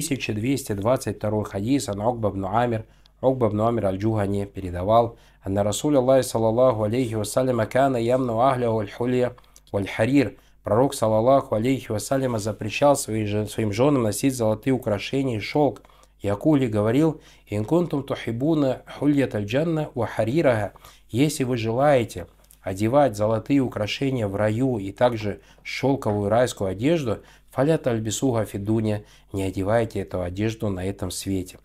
1222 хадис ан Укба бн Амир, Укба Амир аль-Джухани передавал, أن رسول الله صلى الله عليه وسلم كان يمنع хулия الحلية харир Пророк, салаллаху алейхи вассаляма, запрещал своим женам носить золотые украшения и шелк. Якули говорил, «Инкунтум тухибуна хульят аль-джанна ва харираха». Если вы желаете одевать золотые украшения в раю и также шелковую райскую одежду, Фалят альбисуга фидуня, не одевайте эту одежду на этом свете.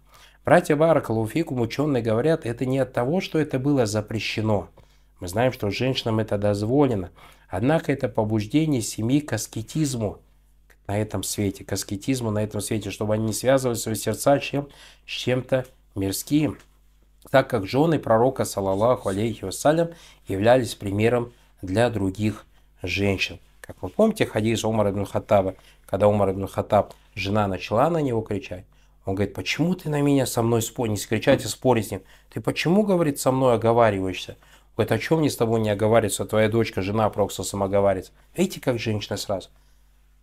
Братья Баракалу Фикум ученые говорят, это не от того, что это было запрещено. Мы знаем, что женщинам это дозволено. Однако это побуждение семьи к аскетизму на этом свете, к аскетизму на этом свете, чтобы они не связывали свои сердца чем, с чем-то мирским, так как жены пророка, салаллаху алейхи вассалям, являлись примером для других женщин. Как вы помните хадис Умара ибн Хаттаба, когда Умар ибн Хаттаб, жена начала на него кричать, он говорит, почему ты на меня со мной спор, не кричать а спорить с ним, ты почему, говорит, со мной оговариваешься? Он говорит, о «А чем мне с тобой не оговариваться, твоя дочка, жена сама самоговаривается. Видите, как женщина сразу.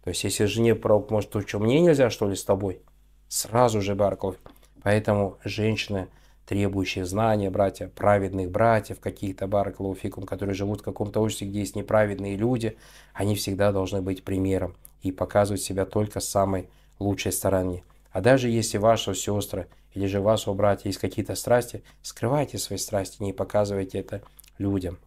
То есть, если жене Пророк может, то что, мне нельзя, что ли, с тобой? Сразу же, Барков. Поэтому женщины, требующие знания братья, праведных братьев каких-то, бараклауфикум, которые живут в каком-то обществе, где есть неправедные люди, они всегда должны быть примером и показывать себя только с самой лучшей стороны. А даже если ваши сестры или же ваши братья есть какие-то страсти, скрывайте свои страсти, не показывайте это людям.